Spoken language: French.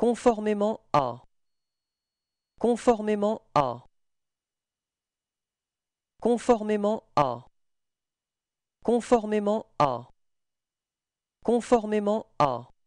Conformément à. Conformément à. Conformément à. Conformément à. Conformément à.